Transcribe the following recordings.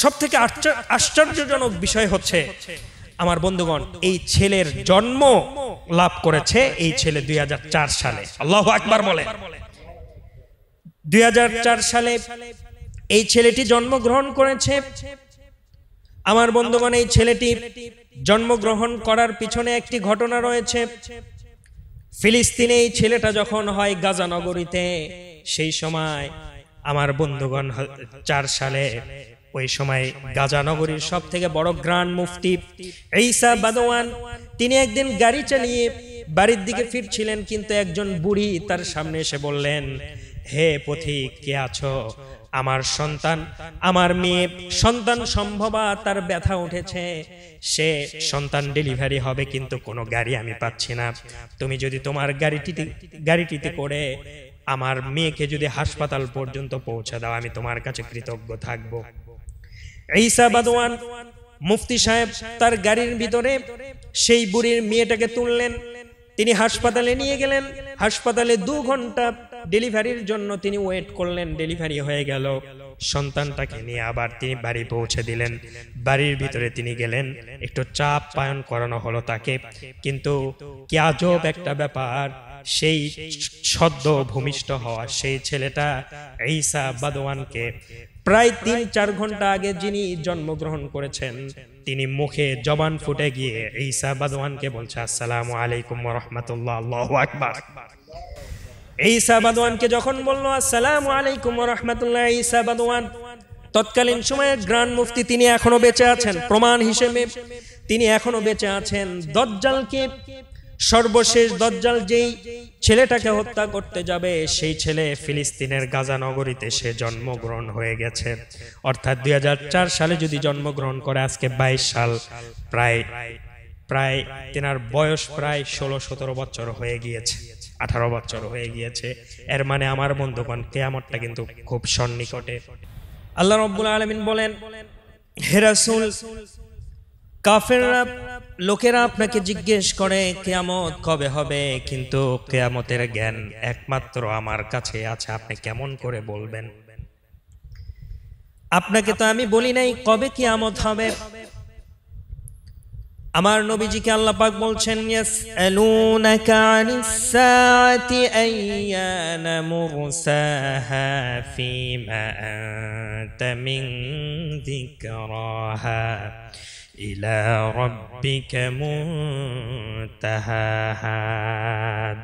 সব থেকে আশ্চর্যজনক বিষয় হচ্ছে আমার বন্ধুগণ এই ছেলের জন্ম লাভ করেছে এই ছেলে দুই সালে আল্লাহ আকবার বলে দুই সালে এই ছেলেটি জন্মগ্রহণ করেছে আমার বন্ধুগণ এই ছেলেটি জন্মগ্রহণ করার পিছনে একটি ঘটনা রয়েছে ফিলিস্তিনে এই ছেলেটা যখন হয় গাজানগরীতে সেই সময় আমার বন্ধুগণ চার সালে ওই সময় গাজা নগরীর সব থেকে বড় গ্রান্ড মুফতি ঈসা বাদওয়ান তিনি একদিন গাড়ি চালিয়ে বাড়ির দিকে ফিরছিলেন কিন্তু একজন বুড়ি তার সামনে এসে বললেন হে পথিক কে আছো আমার সন্তান আমার মেয়ে সন্তান সম্ভবা তার ব্যথা উঠেছে সে সন্তান ডেলিভারি হবে কিন্তু কোনো গাড়ি আমি পাচ্ছি না তুমি যদি তোমার গাড়িটিতে গাড়িটিতে করে আমার মেয়েকে যদি হাসপাতাল পর্যন্ত পৌঁছে দাও আমি তোমার কাছে কৃতজ্ঞ থাকবো ঈসা বাদওয়ান মুফতি সাহেব তার গাড়ির ভিতরে সেই বুড়ির মেয়েটাকে তুললেন তিনি হাসপাতালে নিয়ে গেলেন হাসপাতালে দু ঘন্টা ডেলিভারির জন্য তিনি ওয়েট করলেন ডেলিভারি হয়ে গেল সন্তানটাকে নিয়ে আবার তিনি বাড়ি পৌঁছে দিলেন বাড়ির ভিতরে তিনি গেলেন একটু চাপ পায়ন করানো হলো তাকে কিন্তু কি আজব একটা ব্যাপার সেই সদ্য ভূমিষ্ঠ হওয়া সেই ছেলেটা ঈসা বাদওয়ানকে প্রায় তিন চার ঘন্টা আগে যিনি জন্মগ্রহণ করেছেন তিনি মুখে জবান ফুটে গিয়ে এই বাদওয়ানকে বলছে আসসালাম আলাইকুম রহমতুল্লাহ আল্লাহ আকবার ঈসা বাদওয়ানকে যখন বললো আসসালাম আলাইকুম রহমতুল্লাহ এই বাদওয়ান তৎকালীন সময়ে গ্রান্ড মুফতি তিনি এখনো বেঁচে আছেন প্রমাণ হিসেবে তিনি এখনো বেঁচে আছেন দজ্জালকে সর্বশেষ দজ্জাল যেই ছেলেটাকে হত্যা করতে যাবে সেই ছেলে ফিলিস্তিনের গাজা নগরীতে সে জন্মগ্রহণ হয়ে গেছে অর্থাৎ দুই সালে যদি জন্মগ্রহণ করে আজকে ২২ সাল প্রায় প্রায় তেনার বয়স প্রায় ষোলো সতেরো বছর হয়ে গিয়েছে আঠারো বছর হয়ে গিয়েছে এর মানে আমার বন্ধুগণ কেয়ামতটা কিন্তু খুব সন্নিকটে আল্লাহ রব্বুল আলমিন বলেন হেরাসুল কাফেররা লোকেরা আপনাকে জিজ্ঞেস করে কেয়ামত কবে হবে কিন্তু কেয়ামতের জ্ঞান একমাত্র আমার কাছে আছে আপনি কেমন করে বলবেন আপনাকে তো আমি বলি নাই কবে কেয়ামত হবে আমার নবীজিকে আল্লাহ পাক বলছেন ইয়াস আনিস সাআতি আইয়ানা মুরসাহা ফিমা আনতা মিন যিকরাহা ইলা রব্বিকা মুনতাহা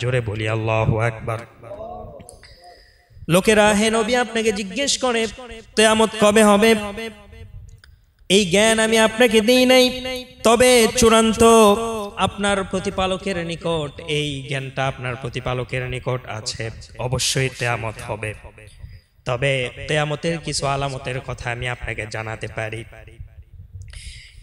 জোরে বলি আল্লাহু আকবার লোকেরা হে নবী আপনাকে জিজ্ঞেস করে তেয়ামত কবে হবে এই জ্ঞান আমি আপনাকে দিই নাই তবে চূড়ান্ত আপনার প্রতিপালকের নিকট এই জ্ঞানটা আপনার প্রতিপালকের নিকট আছে অবশ্যই তেয়ামত হবে তবে তেয়ামতের কিছু আলামতের কথা আমি আপনাকে জানাতে পারি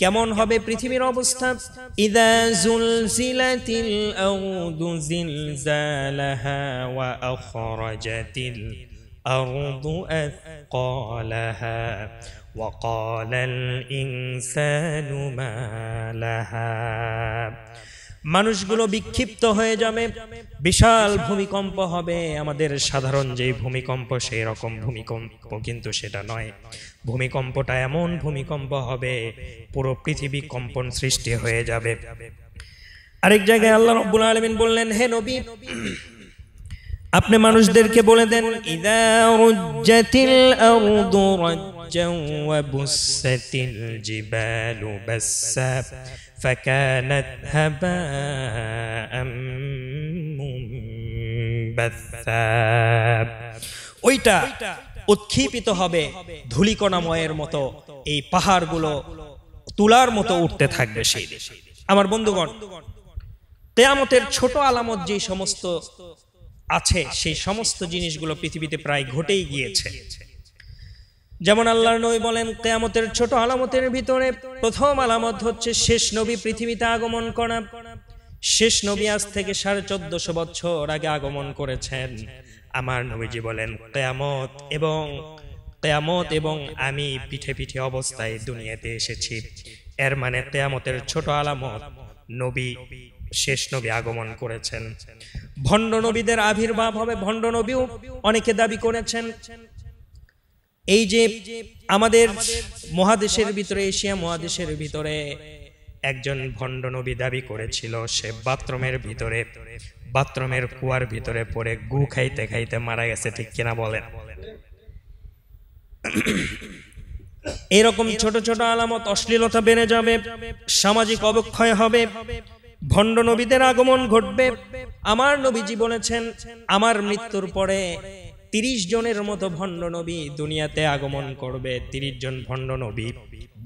কেমন হবে পৃথিবীর অবস্থা ইদা জুলজিলাতিল আরদু জিলজালাহা ওয়া আখরাজাতিল আরদু আথকালাহা وقال الإنسان ما لها মানুষগুলো বিক্ষিপ্ত হয়ে যাবে বিশাল ভূমিকম্প হবে আমাদের সাধারণ যে ভূমিকম্প সেই রকম ভূমিকম্প কিন্তু সেটা নয় ভূমিকম্পটা এমন ভূমিকম্প হবে পুরো পৃথিবী কম্পন সৃষ্টি হয়ে যাবে আরেক জায়গায় আল্লাহ রব্বুল আলমিন বললেন হে নবী আপনি মানুষদেরকে বলে দেন ইদা وبست الجبال بسا فكانت هباء منبثا ওইটা উৎক্ষিপিত হবে ধুলিকণাময়ের মতো এই পাহাড়গুলো তুলার মতো উঠতে থাকবে সেই দেশে আমার বন্ধুগণ তেয়ামতের ছোট আলামত যে সমস্ত আছে সেই সমস্ত জিনিসগুলো পৃথিবীতে প্রায় ঘটেই গিয়েছে যেমন আল্লাহর নবী বলেন কেয়ামতের ছোট আলামতের ভিতরে প্রথম আলামত হচ্ছে শেষ নবী পৃথিবীতে আগমন করা শেষ নবী আজ থেকে সাড়ে চোদ্দশো বছর আগে আগমন করেছেন আমার নবীজি বলেন কেয়ামত এবং কেয়ামত এবং আমি পিঠে পিঠে অবস্থায় দুনিয়াতে এসেছি এর মানে কেয়ামতের ছোট আলামত নবী শেষ নবী আগমন করেছেন ভণ্ড নবীদের আবির্ভাব হবে ভণ্ড নবীও অনেকে দাবি করেছেন এই যে আমাদের মহাদেশের ভিতরে এশিয়া মহাদেশের ভিতরে একজন ভণ্ড নবী দাবি করেছিল সে বাথরুমের ভিতরে বাথরুমের কুয়ার ভিতরে পড়ে গু খাইতে খাইতে মারা গেছে ঠিক কিনা বলেন এরকম ছোট ছোট আলামত অশ্লীলতা বেড়ে যাবে সামাজিক অবক্ষয় হবে ভণ্ড নবীদের আগমন ঘটবে আমার নবীজি বলেছেন আমার মৃত্যুর পরে তিরিশ জনের মতো ভণ্ড নবী দুনিয়াতে আগমন করবে তিরিশ জন ভণ্ড নবী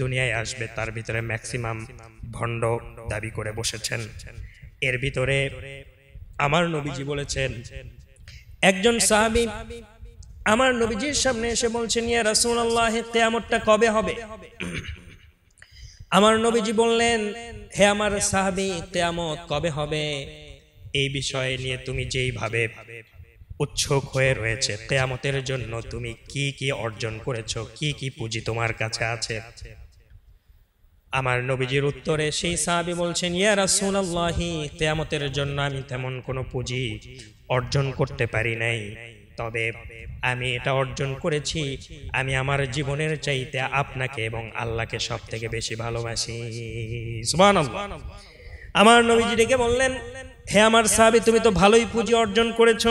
দুনিয়ায় আসবে তার ভিতরে ম্যাক্সিমাম ভণ্ড দাবি করে বসেছেন এর ভিতরে আমার নবীজি বলেছেন একজন সাহাবি আমার নবীজির সামনে এসে বলছেন ইয়া রাসুল আল্লাহ কবে হবে আমার নবীজি বললেন হে আমার সাহাবি কেয়ামত কবে হবে এই বিষয়ে নিয়ে তুমি যেইভাবে উচ্ছুক হয়ে রয়েছে কেয়ামতের জন্য তুমি কি কি অর্জন করেছো কি কি পুঁজি তোমার কাছে আছে আমার নবীজির উত্তরে সেই সাহাবি বলছেন ইয়া রাসূলুল্লাহি কিয়ামতের জন্য আমি তেমন কোনো পুঁজি অর্জন করতে পারি নাই তবে আমি এটা অর্জন করেছি আমি আমার জীবনের চাইতে আপনাকে এবং আল্লাহকে সব থেকে বেশি ভালোবাসি আমার নবীজি ডেকে বললেন হে আমার সাহাবি তুমি তো ভালোই পুঁজি অর্জন করেছো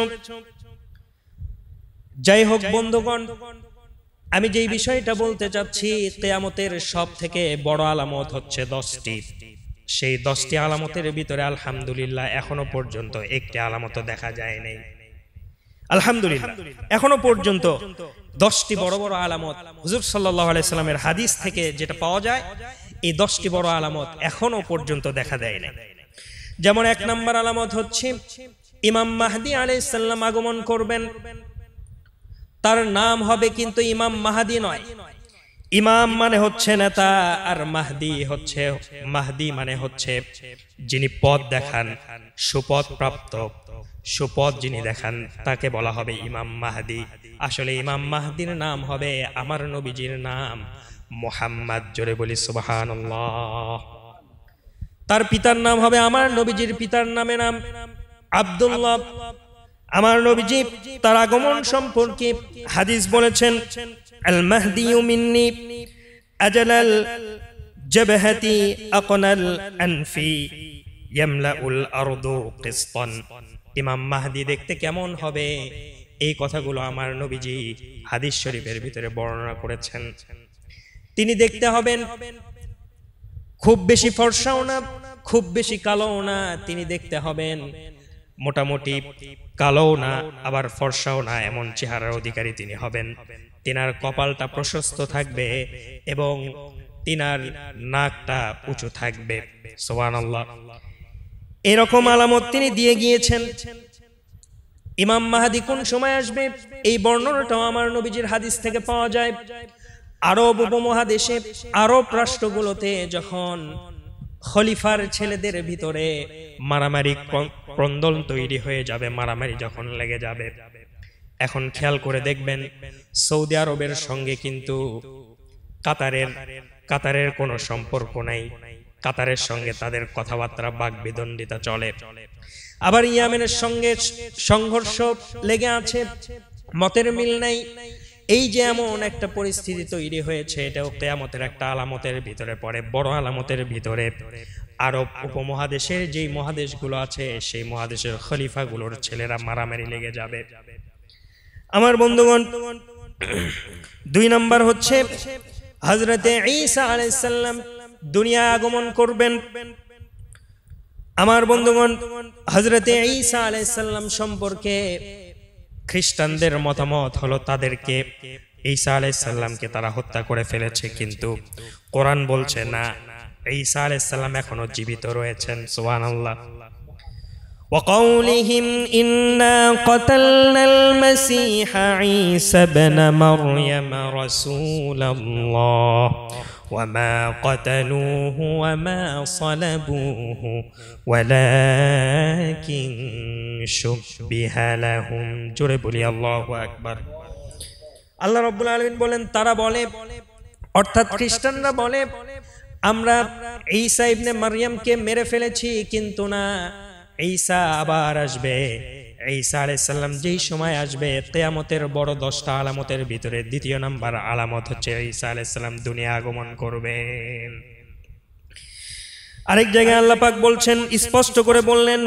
যাই হোক বন্ধুগণ আমি যেই বিষয়টা বলতে চাচ্ছি তেয়ামতের সব থেকে বড় আলামত হচ্ছে দশটি সেই দশটি আলামতের ভিতরে আলহামদুলিল্লাহ এখনো পর্যন্ত একটি আলামত দেখা যায় নাই আলহামদুলিল্লাহ এখনো পর্যন্ত দশটি বড় বড় আলামত হুজুর সাল্লাহ হাদিস থেকে যেটা পাওয়া যায় এই দশটি বড় আলামত এখনো পর্যন্ত দেখা দেয় না যেমন এক নম্বর আলামত হচ্ছে ইমাম মাহদি আলাইসাল্লাম আগমন করবেন তার নাম হবে কিন্তু ইমাম মাহাদি নয় ইমাম মানে হচ্ছে নেতা আর মাহদি হচ্ছে মাহদি মানে হচ্ছে যিনি পদ দেখান সুপদ প্রাপ্ত সুপদ যিনি দেখান তাকে বলা হবে ইমাম মাহাদি আসলে ইমাম মাহাদির নাম হবে আমার নবীজির নাম মোহাম্মদ জোরে বলি সুবাহান তার পিতার নাম হবে আমার নবীজির পিতার নামে নাম আবদুল্লাহ আমার নবীজি তার আগমন সম্পর্কে হাদিস বলেছেন আল মাহদি মিন্নি আজালাল জবহাতি আকনাল আনফি ইয়ামলাউল আরদু কিসতান ইমাম মাহদি দেখতে কেমন হবে এই কথাগুলো আমার নবীজি হাদিস শরীফের ভিতরে বর্ণনা করেছেন তিনি দেখতে হবেন খুব বেশি ফর্সাও না খুব বেশি কালোও না তিনি দেখতে হবেন মোটামুটি কালোও না আবার ফর্সাও না এমন চেহারার অধিকারী তিনি হবেন তিনার কপালটা প্রশস্ত থাকবে এবং তিনার নাকটা উঁচু থাকবে সোহান আল্লাহ এরকম আলামত তিনি দিয়ে গিয়েছেন ইমাম মাহাদি কোন সময় আসবে এই বর্ণনাটাও আমার নবীজির হাদিস থেকে পাওয়া যায় আরব উপমহাদেশে আরব রাষ্ট্রগুলোতে যখন খলিফার ছেলেদের ভিতরে মারামারি ক্রন্দন তৈরি হয়ে যাবে মারামারি যখন লেগে যাবে এখন খেয়াল করে দেখবেন সৌদি আরবের সঙ্গে কিন্তু কাতারের কাতারের কোনো সম্পর্ক নাই কাতারের সঙ্গে তাদের কথাবার্তা বাক বিদণ্ডিতা চলে আবার ইয়ামেনের সঙ্গে সংঘর্ষ লেগে আছে মতের মিল নাই এই যে এমন একটা পরিস্থিতি তৈরি হয়েছে এটাও কেয়ামতের একটা আলামতের ভিতরে পড়ে বড় আলামতের ভিতরে আরব উপমহাদেশের যেই মহাদেশগুলো আছে সেই মহাদেশের খলিফাগুলোর ছেলেরা মারামারি লেগে যাবে আমার বন্ধুগণ দুই নম্বর হচ্ছে হজরতে ঈসা আলাইসাল্লাম দুনিয়া আগমন করবেন আমার বন্ধুগণ হজরতে ঈসা আলাইসাল্লাম সম্পর্কে খ্রিস্টানদের মতামত হলো তাদেরকে ঈসা আলাইসাল্লামকে তারা হত্যা করে ফেলেছে কিন্তু কোরআন বলছে না ঈসা আলাইসাল্লাম এখনো জীবিত রয়েছেন সোহান আল্লাহ وقولهم إنا قتلنا المسيح عيسى بن مريم رسول الله وما قتلوه وما صلبوه ولكن شبه لهم جرب لي الله أكبر আল্লাহ রব্বুল আলমিন বলেন তারা বলে অর্থাৎ খ্রিস্টানরা বলে আমরা ঈসা ইবনে মারিয়ামকে মেরে ফেলেছি কিন্তু না ঈসা আবার আসবে এই আলাইসাল্লাম যেই সময় আসবে কেয়ামতের বড় দশটা আলামতের ভিতরে দ্বিতীয় নাম্বার আলামত হচ্ছে ঈসা আলাইসাল্লাম দুনিয়া আগমন করবেন আরেক জায়গায় আল্লাপাক বলছেন স্পষ্ট করে বললেন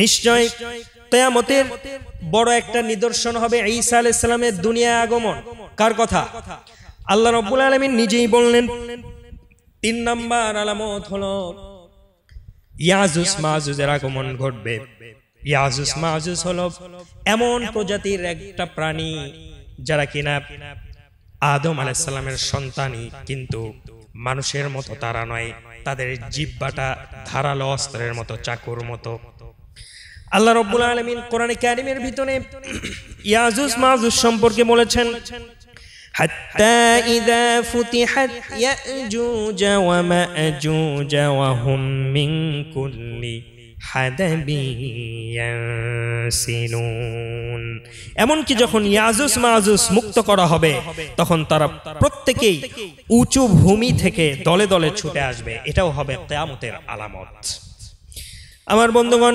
নিশ্চয় কেয়ামতের বড় একটা নিদর্শন হবে ঈসা আলাইসাল্লামের দুনিয়া আগমন কার কথা আল্লাহ রব্বুল আলমিন নিজেই বললেন তিন নম্বর আলামত হলো ইয়াজুস মাজুজের আগমন ঘটবে ইয়াজুস মাজুস হলো এমন প্রজাতির একটা প্রাণী যারা কিনা আদম আলাইসাল্লামের সন্তানই কিন্তু মানুষের মতো তারা নয় তাদের জিব্বাটা ধারালো অস্ত্রের মতো চাকুর মতো আল্লাহ রব্বুল আলমিন কোরআন ক্যারিমের ভিতরে ইয়াজুস মাজুস সম্পর্কে বলেছেন حتى إذا فتحت يأجوج ومأجوج وهم من كل حدب ينسلون এমনকি যখন ইয়াজুস মাজুস মুক্ত করা হবে তখন তারা প্রত্যেকেই উঁচু ভূমি থেকে দলে দলে ছুটে আসবে এটাও হবে কেয়ামতের আলামত আমার বন্ধুগণ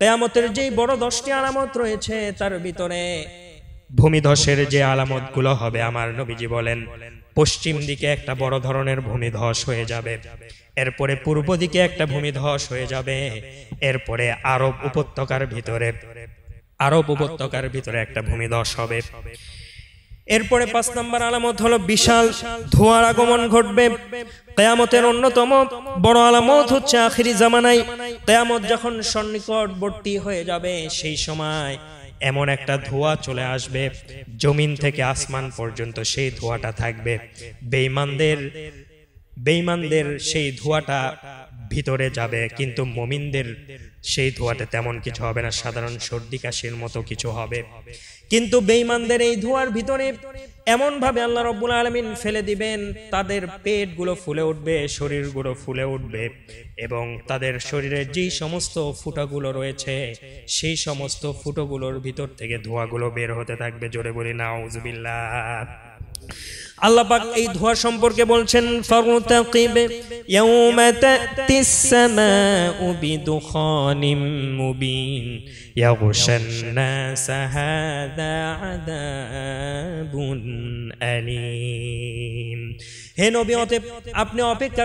কেয়ামতের যেই বড় দশটি আলামত রয়েছে তার ভিতরে ভূমিধসের যে আলামত গুলো হবে আমার নবীজি বলেন পশ্চিম দিকে একটা বড় ধরনের ভূমিধস হয়ে যাবে এরপরে পূর্ব দিকে একটা ভূমিধস হয়ে যাবে এরপরে আরব উপত্যকার ভিতরে আরব উপত্যকার ভিতরে একটা ভূমিধস হবে এরপরে পাঁচ নম্বর আলামত হলো বিশাল ধোঁয়ার আগমন ঘটবে কেয়ামতের অন্যতম বড় আলামত হচ্ছে আখিরি জামানায় কেয়ামত যখন সন্নিকটবর্তী হয়ে যাবে সেই সময় এমন একটা ধোয়া চলে আসবে জমিন থেকে আসমান পর্যন্ত সেই ধোয়াটা থাকবে বেইমানদের বেইমানদের সেই ধোয়াটা ভিতরে যাবে কিন্তু মমিনদের সেই ধোয়াটা তেমন কিছু হবে না সাধারণ সর্দি কাশির মতো কিছু হবে কিন্তু বেঈমানদের এই ধোয়ার ভিতরে এমনভাবে আল্লাহ রব্বুল আলমিন ফেলে দিবেন তাদের পেটগুলো ফুলে উঠবে শরীরগুলো ফুলে উঠবে এবং তাদের শরীরে যে সমস্ত ফুটোগুলো রয়েছে সেই সমস্ত ফুটোগুলোর ভিতর থেকে ধোঁয়াগুলো বের হতে থাকবে জোরে বলি না উজবিল্লা আল্লাপাক এই ধোয়া সম্পর্কে বলছেন আপনি অপেক্ষা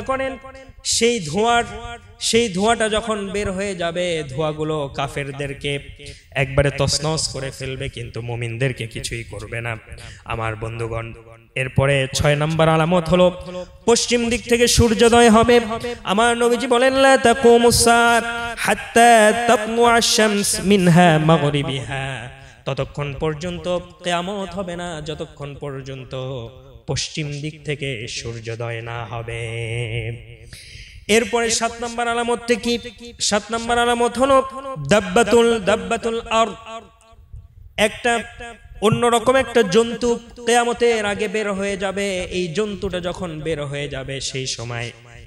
করেন সেই ধোঁয়া সেই ধোঁয়াটা যখন বের হয়ে যাবে ধোঁয়াগুলো কাফেরদেরকে একবারে তসনস করে ফেলবে কিন্তু মমিনদেরকে কিছুই করবে না আমার বন্ধুগণ এরপরে ছয় নম্বর আলামত হলো পশ্চিম দিক থেকে সূর্যোদয় হবে আমার নবীজি বলেন ততক্ষণ পর্যন্ত কেয়ামত হবে না যতক্ষণ পর্যন্ত পশ্চিম দিক থেকে সূর্যোদয় না হবে এরপরে সাত নম্বর আলামত কি সাত নম্বর আলামত হলো দাব্বাতুল দাব্বাতুল আর একটা অন্যরকম একটা জন্তু কেয়ামতের আগে বের হয়ে যাবে এই জন্তুটা যখন বের হয়ে যাবে সেই সময়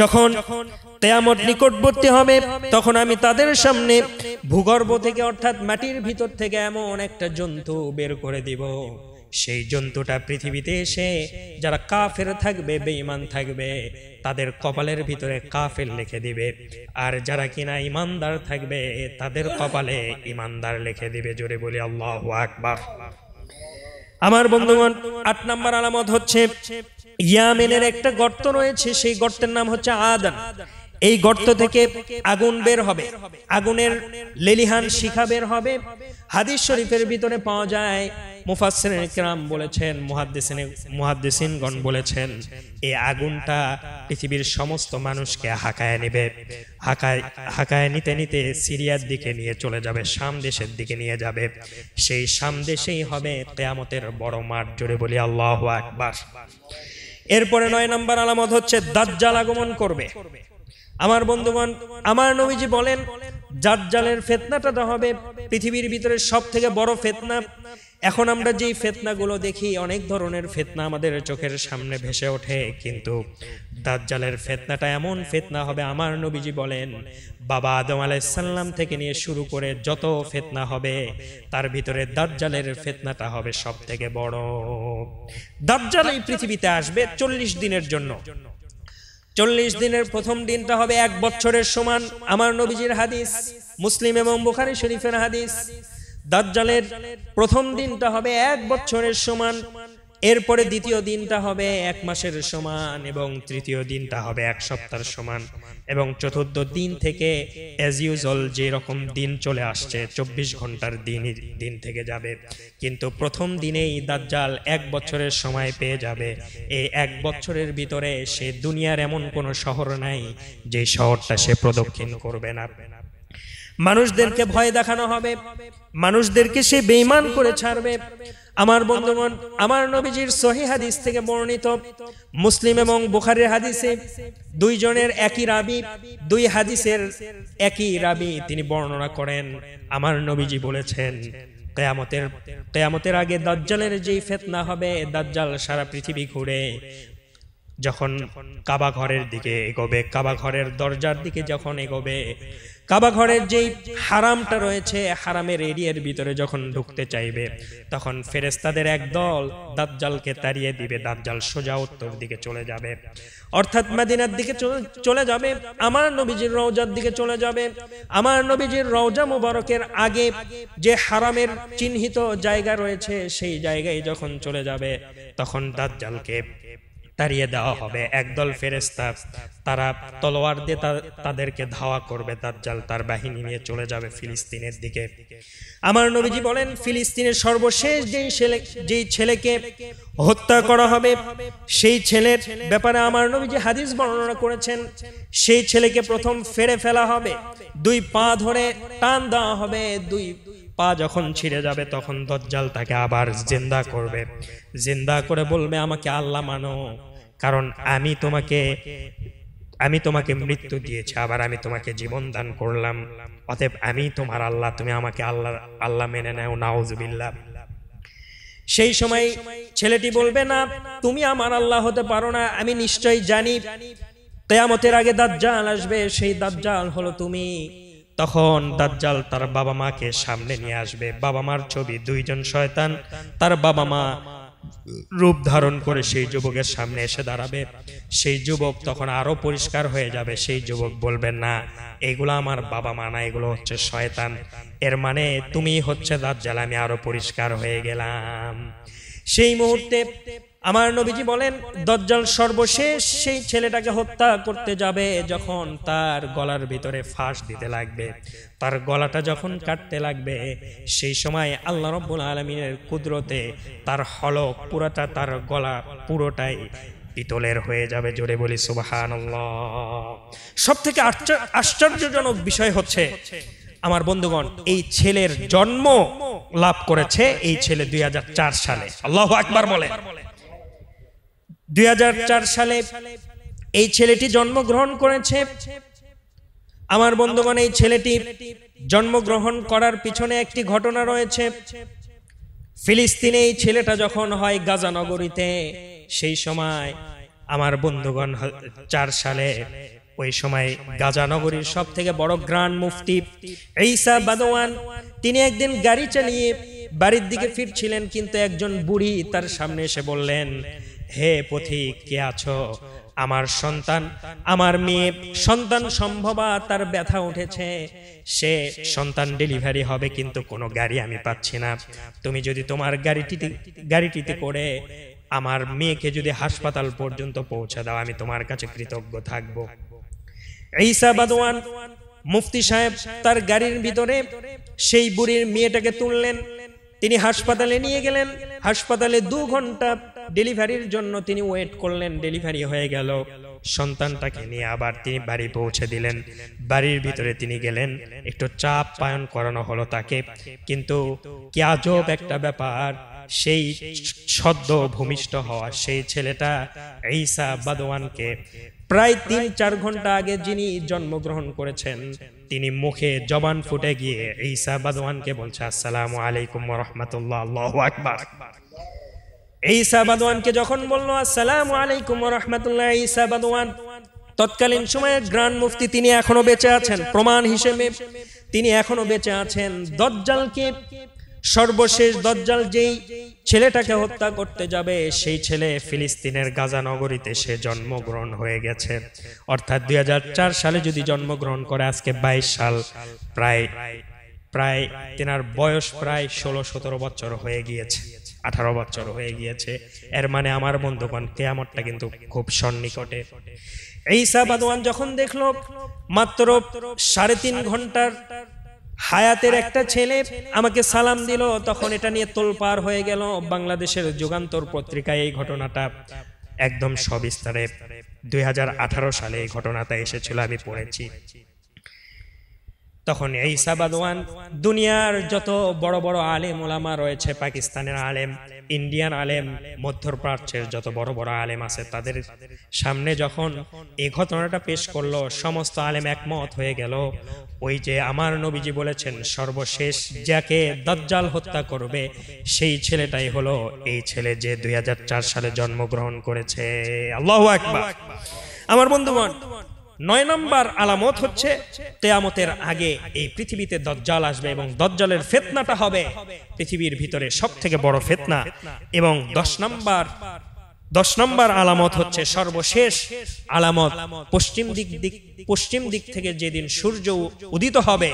যখন তেয়ামত নিকটবর্তী হবে তখন আমি তাদের সামনে ভূগর্ভ থেকে অর্থাৎ মাটির ভিতর থেকে এমন একটা জন্তু বের করে দিব সেই জন্তুটা পৃথিবীতে এসে যারা কাফের থাকবে বেঈমান থাকবে তাদের কপালের ভিতরে কাফের লিখে দিবে আর যারা কিনা ইমানদার থাকবে তাদের কপালে ইমানদার লিখে দিবে জোরে বলি আল্লাহ আকবার আমার বন্ধুগণ আট নাম্বার আলামত হচ্ছে ইয়ামেনের একটা গর্ত রয়েছে সেই গর্তের নাম হচ্ছে আদান এই গর্ত থেকে আগুন বের হবে আগুনের লেলিহান শিখা বের হবে হাদিস শরীফের ভিতরে পাওয়া যায় মুফাসিন বলেছেন মুহাদ্দিসিন মুহাদ্দিসিনগণ বলেছেন এই আগুনটা পৃথিবীর সমস্ত মানুষকে হাঁকায় নেবে হাঁকায় হাঁকায় নিতে নিতে সিরিয়ার দিকে নিয়ে চলে যাবে শাম দিকে নিয়ে যাবে সেই সামদেশেই হবে তেয়ামতের বড় মাঠ জুড়ে বলি আল্লাহ আকবার এরপরে নয় নম্বর আলামত হচ্ছে দাজ্জাল আগমন করবে আমার বন্ধুগণ আমার নবীজি বলেন দাজ্জালের ফেতনাটা হবে পৃথিবীর ভিতরে সব থেকে বড় ফেতনা এখন আমরা যেই ফেতনাগুলো দেখি অনেক ধরনের ফেতনা আমাদের চোখের সামনে ভেসে ওঠে কিন্তু দাজ্জালের ফেতনাটা এমন ফেতনা হবে আমার নবীজি বলেন বাবা আদম আলাইসাল্লাম থেকে নিয়ে শুরু করে যত ফেতনা হবে তার ভিতরে দাজ্জালের ফেতনাটা হবে সব থেকে বড় দাজ্জাল এই পৃথিবীতে আসবে চল্লিশ দিনের জন্য চল্লিশ দিনের প্রথম দিনটা হবে এক বছরের সমান আমার নবীজির হাদিস মুসলিম এবং বুখারি শরীফের হাদিস দাজ্জালের প্রথম দিনটা হবে এক বছরের সমান এরপরে দ্বিতীয় দিনটা হবে এক মাসের সমান এবং তৃতীয় দিনটা হবে এক সপ্তাহের সমান এবং চতুর্থ দিন থেকে এজ ইউজল যেরকম দিন চলে আসছে ২৪ ঘন্টার দিন দিন থেকে যাবে কিন্তু প্রথম দিনেই দাজ্জাল এক বছরের সময় পেয়ে যাবে এই এক বছরের ভিতরে সে দুনিয়ার এমন কোনো শহর নাই যে শহরটা সে প্রদক্ষিণ করবে না মানুষদেরকে ভয় দেখানো হবে মানুষদেরকে সে বেইমান করে ছাড়বে আমার বন্ধুগণ আমার নবীজির সহি হাদিস থেকে বর্ণিত মুসলিম এবং বুখারের হাদিসে দুইজনের একই রাবি দুই হাদিসের একই রাবি তিনি বর্ণনা করেন আমার নবীজি বলেছেন কেয়ামতের কেয়ামতের আগে দাজ্জালের যেই ফেতনা হবে দাজ্জাল সারা পৃথিবী ঘুরে যখন কাবা ঘরের দিকে এগোবে কাবা ঘরের দরজার দিকে যখন এগোবে কাবা ঘরের যেই হারামটা রয়েছে হারামের এরিয়ার ভিতরে যখন ঢুকতে চাইবে তখন ফেরেস্তাদের একদল দাঁতজালকে তাড়িয়ে দিবে দাঁতজাল সোজা উত্তর দিকে চলে যাবে অর্থাৎ মাদিনার দিকে চলে যাবে আমার নবীজির রওজার দিকে চলে যাবে আমার নবীজির রওজা মুবারকের আগে যে হারামের চিহ্নিত জায়গা রয়েছে সেই জায়গায় যখন চলে যাবে তখন দাঁতজালকে তাড়িয়ে দেওয়া হবে একদল ফেরেস্তা তারা তলোয়ার দিয়ে তাদেরকে ধাওয়া করবে তার জাল তার বাহিনী নিয়ে চলে যাবে ফিলিস্তিনের দিকে আমার নবীজি বলেন ফিলিস্তিনের সর্বশেষ যেই ছেলে যেই ছেলেকে হত্যা করা হবে সেই ছেলের ব্যাপারে আমার নবীজি হাদিস বর্ণনা করেছেন সেই ছেলেকে প্রথম ফেরে ফেলা হবে দুই পা ধরে টান দেওয়া হবে দুই পা যখন ছিঁড়ে যাবে তখন দজ্জাল তাকে আবার জিন্দা করবে জিন্দা করে বলবে আমাকে আল্লাহ মানো কারণ আমি তোমাকে আমি তোমাকে মৃত্যু দিয়েছি আবার আমি তোমাকে জীবন দান করলাম অতএব আমি তোমার আল্লাহ তুমি আমাকে আল্লাহ আল্লাহ মেনে নেও নাউজবিল্লা সেই সময় ছেলেটি বলবে না তুমি আমার আল্লাহ হতে পারো না আমি নিশ্চয়ই জানি কেয়ামতের আগে দাজ্জাল আসবে সেই দাজ্জাল হলো তুমি তখন দাজ্জাল তার বাবা মাকে সামনে নিয়ে আসবে বাবা মার ছবি দুইজন শয়তান তার বাবা মা রূপ ধারণ করে সেই যুবকের সামনে এসে দাঁড়াবে সেই যুবক তখন আরো পরিষ্কার হয়ে যাবে সেই যুবক বলবে না এগুলো আমার বাবা মা না এগুলো হচ্ছে শয়তান এর মানে তুমি হচ্ছে দাজ্জাল আমি আরো পরিষ্কার হয়ে গেলাম সেই মুহূর্তে আমার নবীজি বলেন দজ্জাল সর্বশেষ সেই ছেলেটাকে হত্যা করতে যাবে যখন তার গলার ভিতরে ফাঁস দিতে লাগবে তার গলাটা যখন কাটতে লাগবে সেই সময় আল্লাহ রব্বুল আলমিনের কুদরতে তার হলক পুরাটা তার গলা পুরোটাই পিতলের হয়ে যাবে জোরে বলি সুবাহান সব থেকে আশ্চর্যজনক বিষয় হচ্ছে আমার বন্ধুগণ এই ছেলের জন্ম লাভ করেছে এই ছেলে দুই সালে আল্লাহ একবার বলে দুই সালে এই ছেলেটি জন্মগ্রহণ করেছে আমার বন্ধুগণ এই ছেলেটি জন্মগ্রহণ করার পিছনে একটি ঘটনা রয়েছে ফিলিস্তিনে এই ছেলেটা যখন হয় গাজা নগরীতে সেই সময় আমার বন্ধুগণ চার সালে ওই সময় গাজা নগরীর সব থেকে বড় গ্র্যান্ড মুফতি ঈসা বাদওয়ান তিনি একদিন গাড়ি চালিয়ে বাড়ির দিকে ফিরছিলেন কিন্তু একজন বুড়ি তার সামনে এসে বললেন হে পথিক কে আছো আমার সন্তান আমার মেয়ে সন্তান সম্ভবা তার ব্যথা উঠেছে সে সন্তান ডেলিভারি হবে কিন্তু কোনো গাড়ি আমি পাচ্ছি না তুমি যদি তোমার গাড়িটিতে গাড়িটিতে করে আমার মেয়েকে যদি হাসপাতাল পর্যন্ত পৌঁছে দাও আমি তোমার কাছে কৃতজ্ঞ থাকবো ঈসা বাদওয়ান মুফতি সাহেব তার গাড়ির ভিতরে সেই বুড়ির মেয়েটাকে তুললেন তিনি হাসপাতালে নিয়ে গেলেন হাসপাতালে দু ঘন্টা ডেলিভারির জন্য তিনি ওয়েট করলেন ডেলিভারি হয়ে গেল সন্তানটাকে নিয়ে আবার তিনি বাড়ি পৌঁছে দিলেন বাড়ির ভিতরে তিনি গেলেন একটু চাপ পায়ন করানো হলো তাকে কিন্তু কি আজব একটা ব্যাপার সেই সদ্য ভূমিষ্ঠ হওয়া সেই ছেলেটা ঈসা বাদওয়ানকে প্রায় তিন চার ঘন্টা আগে যিনি জন্মগ্রহণ করেছেন তিনি মুখে জবান ফুটে গিয়ে ঈসা বাদওয়ানকে বলছে আসসালামু আলাইকুম রহমতুল্লাহ আকবার ঈসা বাদওয়ানকে যখন বলল আসসালামু আলাইকুম রহমতুল্লাহ ঈসা বাদওয়ান তৎকালীন সময়ে গ্রান্ড মুফতি তিনি এখনো বেঁচে আছেন প্রমাণ হিসেবে তিনি এখনো বেঁচে আছেন দজ্জালকে সর্বশেষ দজ্জাল যেই ছেলেটাকে হত্যা করতে যাবে সেই ছেলে ফিলিস্তিনের গাজা নগরীতে সে জন্মগ্রহণ হয়ে গেছে অর্থাৎ দুই সালে যদি জন্মগ্রহণ করে আজকে ২২ সাল প্রায় প্রায় তেনার বয়স প্রায় ষোলো সতেরো বছর হয়ে গিয়েছে আঠারো বছর হয়ে গিয়েছে এর মানে আমার বন্ধুগণ কেয়ামতটা কিন্তু খুব সন্নিকটে এইসা বাদওয়ান যখন দেখল মাত্র সাড়ে তিন ঘন্টার হায়াতের একটা ছেলে আমাকে সালাম দিল তখন এটা নিয়ে তোলপার হয়ে গেল বাংলাদেশের যুগান্তর পত্রিকায় এই ঘটনাটা একদম সবিস্তারে দুই সালে এই ঘটনাটা এসেছিল আমি পড়েছি তখন এই সাবাদওয়ান দুনিয়ার যত বড় বড় আলেম ওলামা রয়েছে পাকিস্তানের আলেম ইন্ডিয়ান আলেম মধ্যপ্রাচ্যের যত বড় বড় আলেম আছে তাদের সামনে যখন এ ঘটনাটা পেশ করলো সমস্ত আলেম একমত হয়ে গেল ওই যে আমার নবীজি বলেছেন সর্বশেষ যাকে দজ্জাল হত্যা করবে সেই ছেলেটাই হলো এই ছেলে যে দুই সালে জন্মগ্রহণ করেছে আল্লাহ একবার আমার বন্ধুবান নয় নম্বর আলামত হচ্ছে তেয়ামতের আগে এই পৃথিবীতে দজ্জাল আসবে এবং দজ্জালের ফেতনাটা হবে পৃথিবীর ভিতরে সব থেকে বড় ফেতনা এবং দশ নম্বর দশ নম্বর আলামত হচ্ছে সর্বশেষ আলামত পশ্চিম দিক দিক পশ্চিম দিক থেকে যেদিন সূর্য উদিত হবে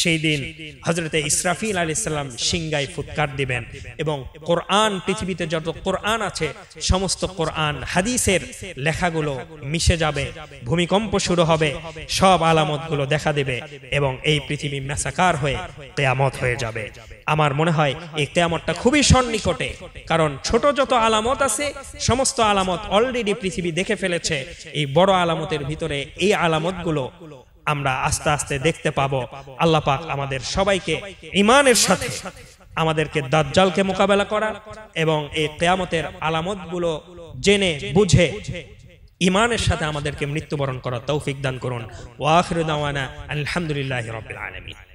সেই দিন হজরতে ইসরাফিল আলী ইসলাম সিংগাই ফুৎকার দিবেন এবং কোরআন পৃথিবীতে যত কোরআন আছে সমস্ত কোরআন হাদিসের লেখাগুলো মিশে যাবে ভূমিকম্প শুরু হবে সব আলামতগুলো দেখা দেবে এবং এই পৃথিবী মেসাকার হয়ে কেয়ামত হয়ে যাবে আমার মনে হয় এই কেয়ামতটা খুবই সন্নিকটে কারণ ছোট যত আলামত আছে সম সমস্ত আলামত অলরেডি পৃথিবী দেখে ফেলেছে এই বড় আলামতের ভিতরে এই আলামতগুলো আমরা আস্তে আস্তে দেখতে পাবো আল্লাহ পাক আমাদের সবাইকে ইমানের সাথে আমাদেরকে দাজ্জালকে মোকাবেলা করা এবং এই কেয়ামতের আলামতগুলো জেনে বুঝে ইমানের সাথে আমাদেরকে মৃত্যুবরণ করা তৌফিক দান করুন ওয়াখির দাওয়ানা আলহামদুলিল্লাহ রবিল আলমী